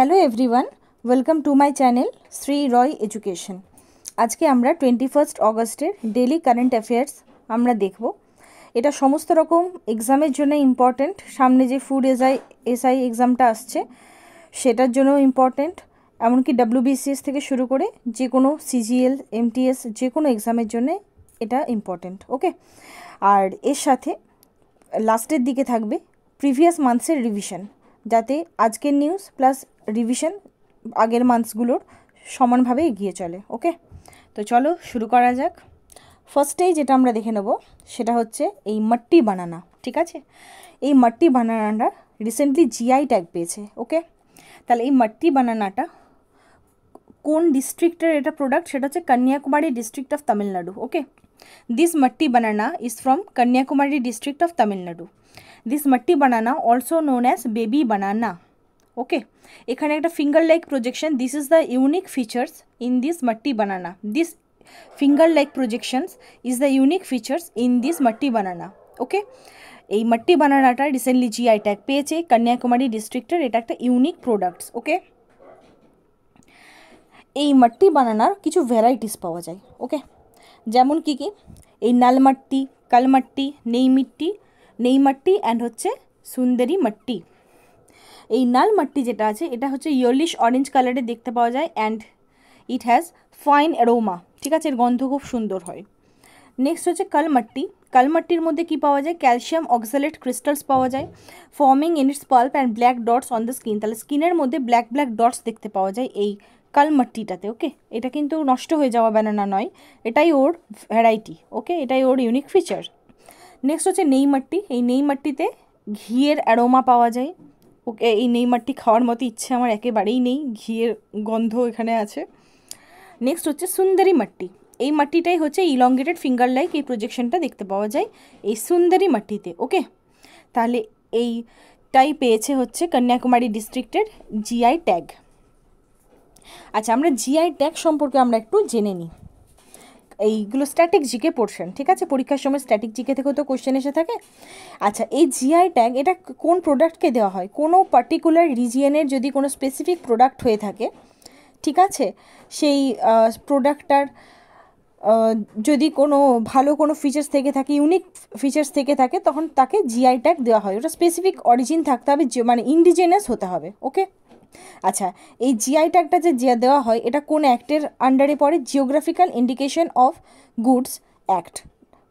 hello everyone welcome to my channel Shri Roy education আজকে আমরা twenty first অগস্টের ডেলি কারেন্ট অ্যাফেয়ার্স আমরা দেখব এটা সমস্ত রকম এক্সামের জন্য ইম্পর্ট্যান্ট সামনে যে ফুড এসআই এসআই এক্সামটা আসছে সেটার জন্য ইম্পর্ট্যান্ট এমনকি ডাব্লিউবিসিএস থেকে শুরু করে যে কোনো সিজিএল এমটিএস যে কোনো এক্সামের জন্য এটা ইম্পর্ট্যান্ট ওকে আর এর সাথে লাস্টের দিকে থাকবে প্রিভিয়াস মান্থসের রিভিশন যাতে আজকের নিউজ প্লাস রিভিশন আগের মান্থসগুলোর সমানভাবে এগিয়ে চলে ওকে তো চলো শুরু করা যাক ফার্স্টেই যেটা আমরা দেখে নেব সেটা হচ্ছে এই মাট্টি বানানা ঠিক আছে এই মাট্টি বানানাটা রিসেন্টলি জিআই ট্যাগ পেয়েছে ওকে তাহলে এই মাট্টি বানানাটা কোন ডিস্ট্রিক্টের এটা প্রোডাক্ট সেটা হচ্ছে Kanyakumari district of Tamil Nadu okay this Matti banana is from Kanyakumari district of Tamil Nadu this Matti banana also known as baby banana okay एखे एक finger like projection this is the unique features in this Matti banana this finger like projection is the unique features in this Matti banana okay ये मट्टी बनानाटा recently ji I tag पे कन्याकुमारी डिस्ट्रिक्टर ये एक इूनिक product okay मट्टी बनानार कि भैरइटीज पावा जाए ओके जेमन की कि नल मट्टी कल मट्टी एंड हे सुंदरी मट्टी এই নাল মাটি যেটা আছে এটা হচ্ছে ইয়লিশ অরেঞ্জ কালারে দেখতে পাওয়া যায় and it has fine aroma ঠিক আছে এর গন্ধ খুব সুন্দর হয় নেক্সট হচ্ছে কালমাট্টি কালমাট্টির মধ্যে কি পাওয়া যায় ক্যালসিয়াম অক্সালেট ক্রিস্টালস পাওয়া যায় forming in its pulp and black dots on the skin তাহলে স্কিনের মধ্যে ব্ল্যাক ব্ল্যাক ডটস দেখতে পাওয়া যায় এই কালমাট্টিটাতে ওকে এটা কিন্তু নষ্ট হয়ে যাওয়া ব্যানানা নয় এটাই ওর ভ্যারাইটি ওকে এটাই ওর ইউনিক ফিচার নেক্সট হচ্ছে নেইমাট্টি এই নেইমাট্টিতে ঘিয়ের অ্যারোমা পাওয়া যায় ওকে এই নেইমারটি খাওয়ার মতো ইচ্ছে আমার একেবারেই নেই ঘিয়ের গন্ধ এখানে আছে নেক্সট হচ্ছে সুন্দরী মাটি এই মাটিটাই হচ্ছে ইলঙ্গেটেড ফিঙ্গার লাইক এই প্রজেকশনটা দেখতে পাওয়া যায় এই সুন্দরী মাটিতে ওকে তাহলে এইটাই পেয়েছে হচ্ছে কন্যাকুমারী ডিস্ট্রিক্টের জিআই ট্যাগ আচ্ছা আমরা জিআই ট্যাগ সম্পর্কে আমরা একটু জেনে নিই এইগুলো স্ট্যাটিক জিকে পড়ছেন ঠিক আছে পরীক্ষার সময় স্ট্যাটিক জিকে থেকেও তো কোশ্চেন এসে থাকে আচ্ছা এই জিআই ট্যাগ এটা কোন প্রোডাক্টকে দেওয়া হয় কোনো পার্টিকুলার রিজিয়নের যদি কোনো স্পেসিফিক প্রোডাক্ট হয়ে থাকে ঠিক আছে সেই প্রোডাক্টটার যদি কোনো ভালো কোনো ফিচার্স থেকে থাকে ইউনিক ফিচার্স থেকে থাকে তখন তাকে জিআই ট্যাগ দেওয়া হয় ওটা স্পেসিফিক অরিজিন থাকতে হবে মানে ইন্ডিজেনাস হতে হবে ওকে আচ্ছা এই জিআই ট্যাগটা যে জিয়া দেওয়া হয় এটা কোন অ্যাক্টের আন্ডারে পড়ে geographical indication of goods act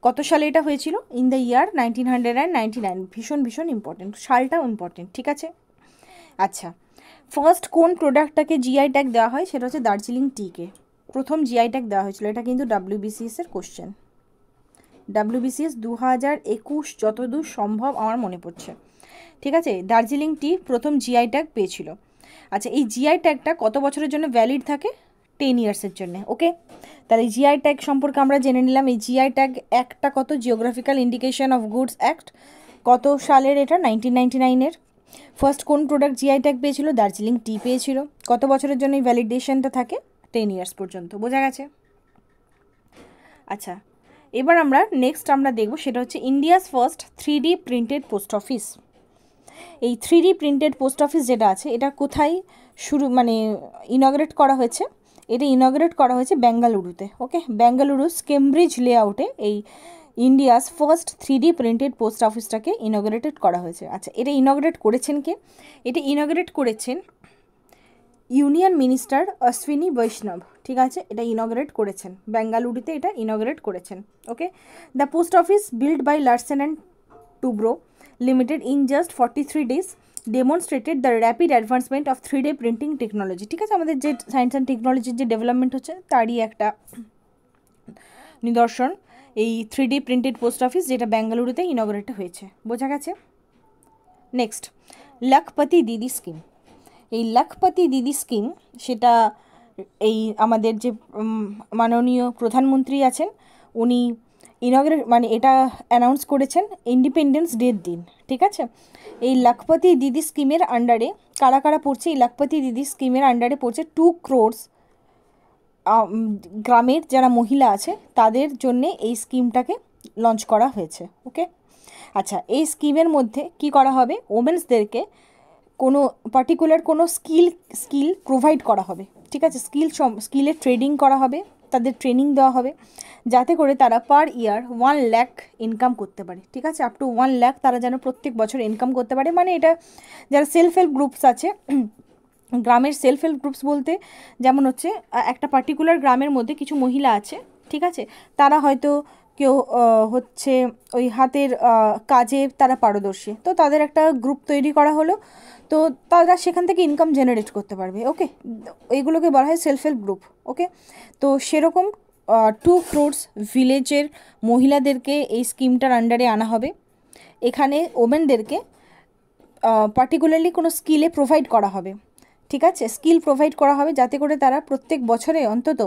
কত সালে এটা হয়েছিল in the year nineteen hundred and ninety nine ভীষণ ভীষণ ইম্পর্টেন্ট সালটাও ইম্পর্টেন্ট ঠিক আছে আচ্ছা ফার্স্ট কোন প্রোডাক্টটাকে জিআই ট্যাগ দেওয়া হয় সেটা হচ্ছে দার্জিলিং টিকে প্রথম জিআই ট্যাগ দেওয়া হয়েছিল এটা কিন্তু ডাব্লিউবিসিএসের কোশ্চেন ডাব্লিউবিসিএস দু হাজার একুশ যতদূর সম্ভব আমার মনে পড়ছে ঠিক আছে দার্জিলিং টি প্রথম জিআই ট্যাগ পেয়েছিল আচ্ছা এই জিআই ট্যাগটা কত বছরের জন্য ভ্যালিড থাকে টেন ইয়ার্সের জন্য ওকে তাহলে জিআই ট্যাগ সম্পর্কে আমরা জেনে নিলাম এই জিআই ট্যাগ একটা কত geographical indication of goods act কত সালের এটা নাইনটিন নাইনটি নাইনের ফার্স্ট কোন প্রোডাক্ট জিআই ট্যাগ পেয়েছিল দার্জিলিং টি পেয়েছিল কত বছরের জন্য এই ভ্যালিডেশনটা থাকে টেন ইয়ার্স পর্যন্ত বোঝা গেছে আচ্ছা এবার আমরা নেক্সট আমরা দেখব সেটা হচ্ছে India's first three D printed post office এই থ্রি প্রিন্টেড পোস্ট অফিস যেটা আছে এটা কোথায় শুরু মানে ইনগ্রেট করা হয়েছে এটা ইনগ্রেট করা হয়েছে বেঙ্গালুরুতে ওকে বেঙ্গালুরু কেমব্রিজ লেআউটে এই India's first three printed post অফিসটাকে ইনগ্রেটেড করা হয়েছে আচ্ছা এটা ইনগ্রেট করেছেন কে এটা ইনগ্রেট করেছেন ইউনিয়ন মিনিস্টার অশ্বিনী বৈষ্ণব ঠিক আছে এটা ইনগ্রেট করেছেন বেঙ্গালুরুতে এটা ইনগ্রেট করেছেন okay the post office build by Larsen and Toubro limited in just forty three days demonstrated the rapid advancement of three D printing technology ঠিক আছে আমাদের যে সায়েন্স অ্যান্ড টেকনোলজির যে ডেভেলপমেন্ট হচ্ছে তারই একটা নিদর্শন এই three D printed post office যেটা বেঙ্গালুরুতে ইনগ্রেট হয়েছে বোঝা গেছে নেক্সট লাখপতি দিদি স্কিম এই লাখপতি দিদি স্কিম সেটা এই আমাদের যে মাননীয় প্রধানমন্ত্রী আছেন উনি ইনগ্রে মানে এটা অ্যানাউন্স করেছেন ইন্ডিপেন্ডেন্স ডের দিন ঠিক আছে এই লাখপতি দিদি স্কিমের আন্ডারে কারা কারা পড়ছে এই লাখপতি দিদি স্কিমের আন্ডারে পড়ছে টু ক্রোর্স গ্রামের যারা মহিলা আছে তাদের জন্যে এই স্কিমটাকে লঞ্চ করা হয়েছে ওকে আচ্ছা এই স্কিমের মধ্যে কি করা হবে ওমেন্সদেরকে কোনো পার্টিকুলার কোনো স্কিল স্কিল প্রোভাইড করা হবে ঠিক আছে স্কিল স্কিলের ট্রেডিং করা হবে তাদের ট্রেনিং দেওয়া হবে যাতে করে তারা per year one lakh income করতে পারে ঠিক আছে আপ টু ওয়ান ল্যাক তারা যেন প্রত্যেক বছর ইনকাম করতে পারে মানে এটা যারা সেলফ হেল্প গ্রুপস আছে গ্রামের সেলফ হেল্প গ্রুপস বলতে যেমন হচ্ছে একটা পার্টিকুলার গ্রামের মধ্যে কিছু মহিলা আছে ঠিক আছে তারা হয়তো কেউ হচ্ছে ওই হাতের কাজের তারা পারদর্শী তো তাদের একটা গ্রুপ তৈরি করা হলো তো তারা সেখান থেকে ইনকাম জেনারেট করতে পারবে ওকে এইগুলোকে বলা হয় সেলফ হেল্প গ্রুপ ওকে তো সেরকম টু ফ্রুটস ভিলেজের মহিলাদেরকে এই স্কিমটার আন্ডারে আনা হবে এখানে ওমেনদেরকে পার্টিকুলারলি কোনো স্কিলে প্রোভাইড করা হবে ঠিক আছে স্কিল প্রোভাইড করা হবে যাতে করে তারা প্রত্যেক বছরে অন্তত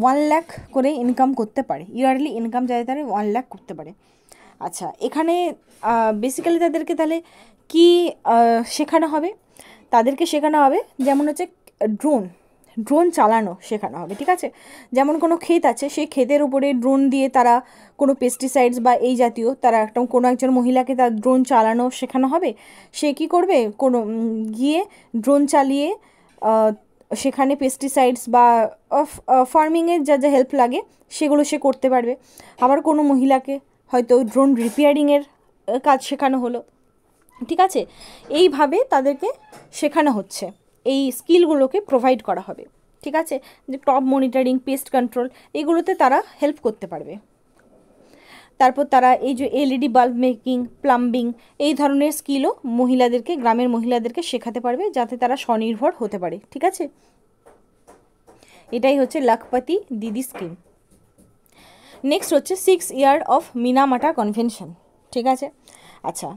ওয়ান লাখ করে ইনকাম করতে পারে ইয়ারলি ইনকাম যাতে তারা ওয়ান লাখ করতে পারে আচ্ছা এখানে বেসিক্যালি তাদেরকে তাহলে কি শেখানো হবে তাদেরকে শেখানো হবে যেমন হচ্ছে ড্রোন ড্রোন চালানো শেখানো হবে ঠিক আছে যেমন কোনো ক্ষেত আছে সেই ক্ষেতের উপরে ড্রোন দিয়ে তারা কোনো পেস্টিসাইডস বা এই জাতীয় তারা একটা কোনো একজন মহিলাকে তার ড্রোন চালানো শেখানো হবে সে কি করবে কোনো গিয়ে ড্রোন চালিয়ে সেখানে পেস্টিসাইডস বা ফার্মিংয়ের যা যা হেল্প লাগে সেগুলো সে করতে পারবে আবার কোনো মহিলাকে হয়তো ড্রোন রিপেয়ারিংয়ের কাজ শেখানো হলো ঠিক আছে এইভাবে তাদেরকে শেখানো হচ্ছে এই স্কিলগুলোকে প্রোভাইড করা হবে ঠিক আছে যে টপ মনিটরিং পেস্ট কন্ট্রোল এগুলোতে তারা হেল্প করতে পারবে তারপর তারা এই যে এলইডি বাল্ব মেকিং প্লাম্বিং এই ধরনের স্কিলও মহিলাদেরকে গ্রামের মহিলাদেরকে শেখাতে পারবে যাতে তারা স্বনির্ভর হতে পারে ঠিক আছে এটাই হচ্ছে লাখপাতি দিদি স্কিম নেক্সট হচ্ছে six year of Minamata convention ঠিক আছে আচ্ছা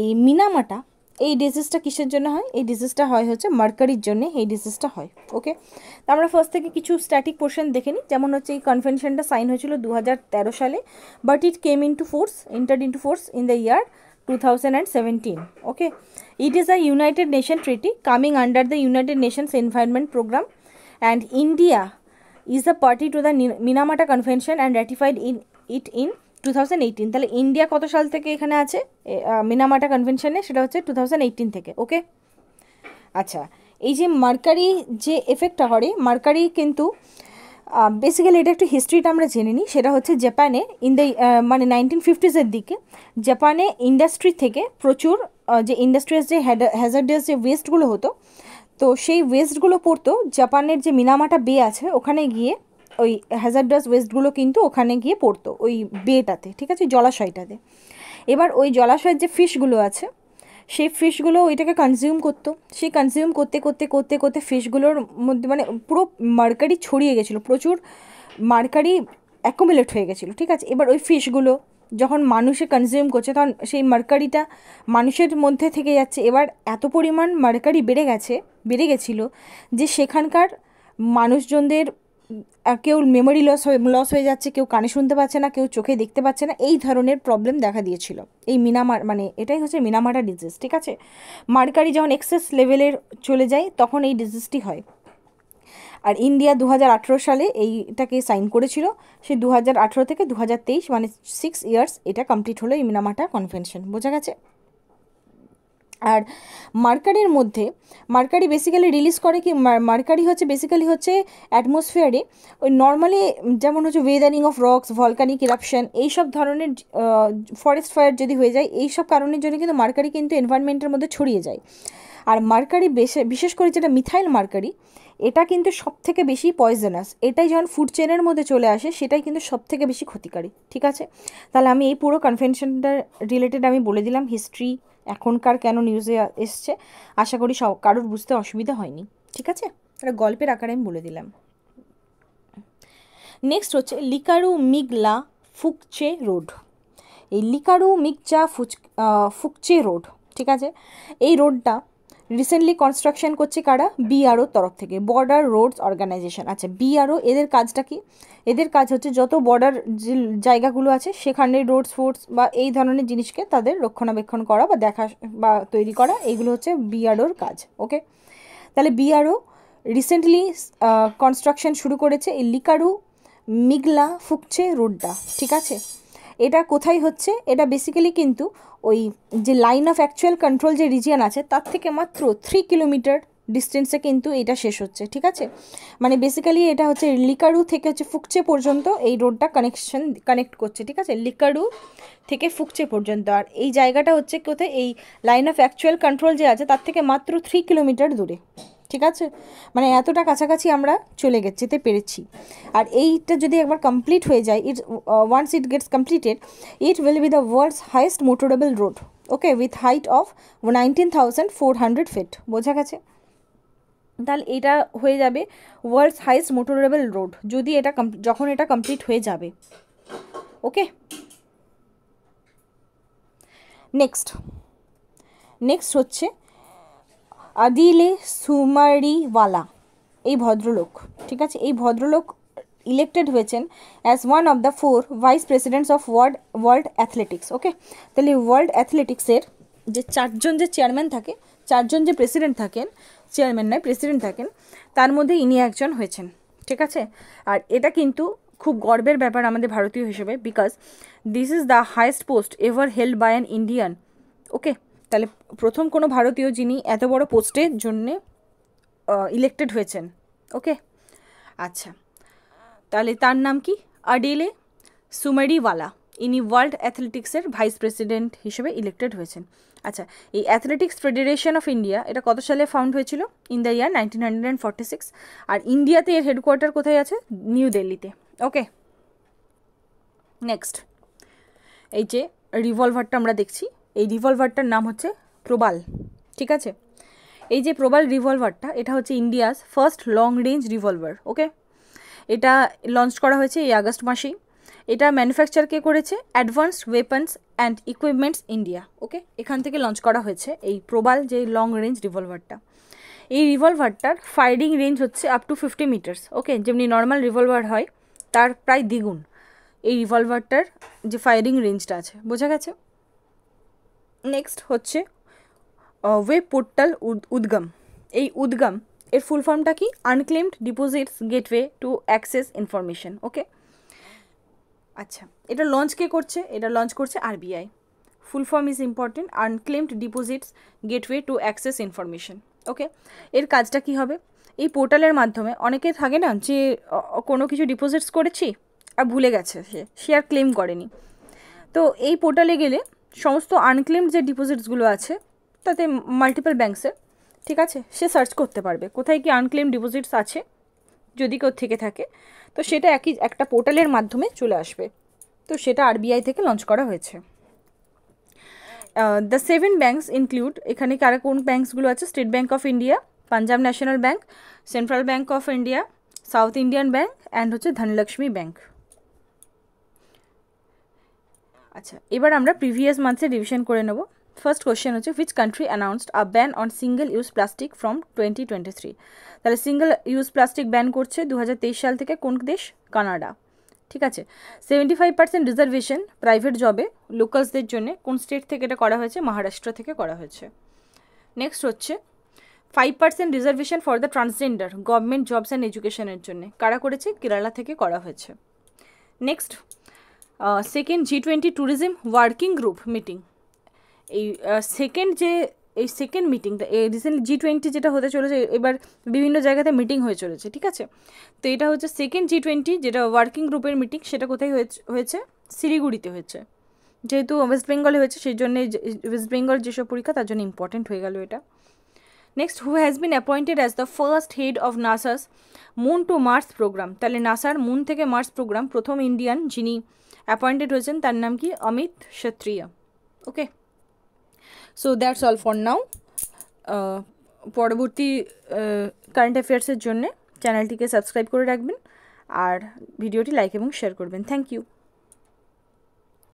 এই মিনামাটা এই ডিজিজটা কিসের জন্য হয় এই ডিজিজটা হয় হচ্ছে মার্কারির জন্য এই ডিজিজটা হয় ওকে তা আমরা ফার্স্ট থেকে কিছু স্ট্যাটিক পোর্শন দেখে নিই যেমন হচ্ছে এই কনভেনশনটা সাইন হয়েছিল দু সালে but it came into force inter into force in the year two okay it is a United Nation treaty coming under the United Nations Environment Programme and India is a party to the Minamata Convention and ratified in it in two তাহলে India কত সাল থেকে এখানে আছে মিনামাটা কনভেনশনে সেটা হচ্ছে two থেকে ওকে আচ্ছা এই যে মার্কারি যে এফেক্টটা করে মার্কারি কিন্তু বেসিক্যালি এটা একটু হিস্ট্রিটা আমরা জেনে নিই সেটা হচ্ছে জাপানে ইন দ্য মানে নাইনটিন ফিফটিসের দিকে জাপানে ইন্ডাস্ট্রি থেকে প্রচুর যে ইন্ডাস্ট্রিয়াস যে হ্যাজার্ডিয়াস যে ওয়েস্টগুলো হতো তো সেই ওয়েস্টগুলো পড়তো জাপানের যে মিনামাটা বে আছে ওখানে গিয়ে ওই হ্যাজার্ডাস ওয়েস্টগুলো কিন্তু ওখানে গিয়ে পড়তো ওই বেটাতে ঠিক আছে জলাশয়টাতে এবার ওই জলাশয়ের যে ফিশগুলো আছে সেই ফিশগুলো ওইটাকে কনজিউম করতো সেই কনজিউম করতে করতে করতে করতে ফিশগুলোর মধ্যে মানে পুরো মার্কারি ছড়িয়ে গেছিলো প্রচুর মার্কারি অ্যাকোমিলেট হয়ে গেছিলো ঠিক আছে এবার ওই ফিশগুলো যখন মানুষে কনজিউম করছে তখন সেই মার্কারিটা মানুষের মধ্যে থেকে যাচ্ছে এবার এত পরিমাণ মার্কারি বেড়ে গেছে বেড়ে গেছিলো যে সেখানকার মানুষজনদের কেউ মেমোরি লস হয়ে লস হয়ে যাচ্ছে কেউ কানে শুনতে পাচ্ছে না কেউ চোখে দেখতে পাচ্ছে না এই ধরনের প্রবলেম দেখা দিয়েছিল এই মিনামার মানে এটাই হচ্ছে মিনামারা ডিজিজ ঠিক আছে মার্কারি যখন এক্সেস লেভেলের চলে যায় তখন এই ডিজিজটি হয় আর ইন্ডিয়া দু সালে এইটাকে সাইন করেছিল সে দু থেকে দু মানে সিক্স ইয়ার্স এটা কমপ্লিট হলো এই মিনামাটা কনভেনশন বোঝা গেছে আর মার্কারির মধ্যে মার্কারি বেসিক্যালি রিলিজ করে কি মার্কারি হচ্ছে বেসিক্যালি হচ্ছে অ্যাটমসফিয়ারে ওই নর্মালি যেমন হচ্ছে weathering of rocks volcanic eruption এইসব ধরনের ফরেস্ট ফায়ার যদি হয়ে যায় এই সব কারণের জন্য কিন্তু মার্কারি কিন্তু এনভায়রনমেন্টের মধ্যে ছড়িয়ে যায় আর মার্কারি বিশেষ করে যেটা মিথাইল মার্কারি এটা কিন্তু সব থেকে বেশি পয়জনাস এটাই যখন ফুড চেনের মধ্যে চলে আসে সেটাই কিন্তু সব থেকে বেশি ক্ষতিকারী ঠিক আছে তাহলে আমি এই পুরো কনভেনশনটা রিলেটেড আমি বলে দিলাম হিস্ট্রি এখনকার কেন নিউজে এসছে আশা করি সব কারোর বুঝতে অসুবিধা হয়নি ঠিক আছে তাহলে গল্পের আকারে আমি বলে দিলাম নেক্সট হচ্ছে লিকারু মিগলা ফুকচে রোড এই লিকারু মিগচা ফুচ ফুকচে রোড ঠিক আছে এই রোডটা রিসেন্টলি কনস্ট্রাকশন করছে কারা বিআরও তরফ থেকে বর্ডার রোডস অর্গানাইজেশন আচ্ছা বিআরও এদের কাজটা কি এদের কাজ হচ্ছে যত বর্ডার যে জায়গাগুলো আছে সেখানে রোডস ফোর্স বা এই ধরনের জিনিসকে তাদের রক্ষণাবেক্ষণ করা বা দেখা বা তৈরি করা এগুলো হচ্ছে বিআরওর কাজ ওকে তাহলে বিআরও রিসেন্টলি কনস্ট্রাকশন শুরু করেছে এই লিকারু মিগলা ফুকছে রোডটা ঠিক আছে এটা কোথায় হচ্ছে এটা বেসিক্যালি কিন্তু ওই যে লাইন অফ অ্যাকচুয়াল কন্ট্রোল যে রিজিয়ান আছে তার থেকে মাত্র থ্রি কিলোমিটার ডিস্টেন্সে কিন্তু এটা শেষ হচ্ছে ঠিক আছে মানে বেসিক্যালি এটা হচ্ছে লিকারু থেকে হচ্ছে ফুকচে পর্যন্ত এই রোডটা কানেকশন কানেক্ট করছে ঠিক আছে লিকারু থেকে ফুকচে পর্যন্ত আর এই জায়গাটা হচ্ছে কোথায় এই লাইন অফ অ্যাকচুয়াল কন্ট্রোল যে আছে তার থেকে মাত্র থ্রি কিলোমিটার দূরে ঠিক আছে মানে এতটা কাছাকাছি আমরা চলে যেতে পেরেছি আর এইটা যদি একবার কমপ্লিট হয়ে যায় it once it gets completed it will be the world's highest motorable road okay with height of nineteen four hundred feet বোঝা গেছে তাহলে এটা হয়ে যাবে ওয়ার্ল্ডস হাইয়েস্ট মোটোরেবল রোড যদি এটা যখন এটা কমপ্লিট হয়ে যাবে ওকে নেক্সট নেক্সট হচ্ছে আদিলে সুমারিওয়ালা এই ভদ্রলোক ঠিক আছে এই ভদ্রলোক ইলেক্টেড হয়েছেন as one of the four vice presidents of world world athletics okay তাহলে ওয়ার্ল্ড অ্যাথলেটিক্সের যে চারজন যে চেয়ারম্যান থাকে চারজন যে প্রেসিডেন্ট থাকেন চেয়ারম্যান নয় প্রেসিডেন্ট থাকেন তার মধ্যে ইনি একজন হয়েছেন ঠিক আছে আর এটা কিন্তু খুব গর্বের ব্যাপার আমাদের ভারতীয় হিসেবে because this is the highest post ever held by an Indian okay তাহলে প্রথম কোনো ভারতীয় যিনি এত বড় পোস্টের জন্যে ইলেক্টেড হয়েছেন ওকে আচ্ছা তাহলে তার নাম কি আডিলে সুমারিওয়ালা ইনি ওয়ার্ল্ড অ্যাথলেটিক্সের ভাইস প্রেসিডেন্ট হিসেবে ইলেক্টেড হয়েছেন আচ্ছা এই অ্যাথলেটিক্স ফেডারেশন অফ ইন্ডিয়া এটা কত সালে ফাউন্ড হয়েছিল in the year nineteen hundred and forty six আর ইন্ডিয়াতে এর হেডকোয়ার্টার কোথায় আছে নিউ দিল্লিতে ওকে নেক্সট এই যে রিভলভারটা আমরা দেখছি এই রিভলভারটার নাম হচ্ছে প্রবাল ঠিক আছে এই যে প্রবাল রিভলভারটা এটা হচ্ছে India's first long range revolver okay এটা লঞ্চ করা হয়েছে এই আগস্ট মাসেই এটা ম্যানুফ্যাকচার কে করেছে advance weapons and equipments India okay এখান থেকে লঞ্চ করা হয়েছে এই প্রবাল যে লং রেঞ্জ রিভলভারটা এই রিভলভারটার ফায়ারিং রেঞ্জ হচ্ছে up to fifty metres okay যেমনি নর্মাল রিভলভার হয় তার প্রায় দ্বিগুণ এই রিভলভারটার যে ফায়ারিং রেঞ্জটা আছে বোঝা গেছে নেক্সট হচ্ছে ওয়েব পোর্টাল উদ্গম এই উদ্গম এর ফুল ফর্মটা কি unclaimed deposits gateway to access information okay আচ্ছা এটা লঞ্চ কে করছে এটা লঞ্চ করছে RBI full form is important unclaimed deposits gateway to access information okay এর কাজটা কি হবে এই পোর্টালের মাধ্যমে অনেকে থাকে না যে কোনো কিছু ডিপোজিটস করেছি আর ভুলে গেছে সে সে আর ক্লেম করেনি তো এই পোর্টালে গেলে সমস্ত আনক্লেমড যে ডিপোজিটসগুলো আছে তাতে মাল্টিপল ব্যাংকসের ঠিক আছে সে সার্চ করতে পারবে কোথায় কি আনক্লেম ডিপোজিটস আছে যদি কেউ থেকে থাকে তো সেটা একই একটা পোর্টালের মাধ্যমে চলে আসবে তো সেটা আরবিআই থেকে লঞ্চ করা হয়েছে দ্য সেভেন ব্যাঙ্কস ইনক্লুড এখানে কারা কোন ব্যাঙ্কসগুলো আছে State Bank of India Punjab National Bank Central Bank of India South Indian Bank and হচ্ছে ধনলক্ষ্মী ব্যাঙ্ক আচ্ছা এবার আমরা প্রিভিয়াস মান্থে রিভিশন করে নেব ফার্স্ট কোয়েশ্চেন হচ্ছে which country announced a ban on single use plastic from twenty twenty three তাহলে single use plastic ban করছে দু হাজার সাল থেকে কোন দেশ কানাডা ঠিক আছে seventy five percent reservation private জবে লোকালসদের জন্য কোন স্টেট থেকে এটা করা হয়েছে মহারাষ্ট্র থেকে করা হয়েছে নেক্সট হচ্ছে five percent reservation for the transgender government jobs and এডুকেশনের জন্য কারা করেছে কেরালা থেকে করা হয়েছে next second G twenty tourism working group meeting এই সেকেন্ড যে এই সেকেন্ড মিটিংটা এই রিসেন্টলি জি টোয়েন্টি যেটা হতে চলেছে এবার বিভিন্ন জায়গাতে মিটিং হয়ে চলেছে ঠিক আছে তো এটা হচ্ছে সেকেন্ড জি টোয়েন্টি যেটা ওয়ার্কিং গ্রুপের মিটিং সেটা কোথায় হয়েছে শিলিগুড়িতে হয়েছে যেহেতু ওয়েস্ট বেঙ্গলে হয়েছে সেই জন্যে ওয়েস্ট বেঙ্গল যেসব পরীক্ষা তার জন্য ইম্পর্টেন্ট হয়ে গেল এটা next who has been appointed as the first head of NASA's moon to Mars programme তাহলে নাসার মুন থেকে মার্স প্রোগ্রাম প্রথম ইন্ডিয়ান যিনি অ্যাপয়েন্টেড হয়েছেন তার নাম কি Amit Kshatriya okay so that's all for now পরবর্তী কারেন্ট uh, অ্যাফেয়ার্সের জন্যে চ্যানেলটিকে সাবস্ক্রাইব করে রাখবেন আর ভিডিওটি লাইক এবং শেয়ার করবেন থ্যাংক ইউ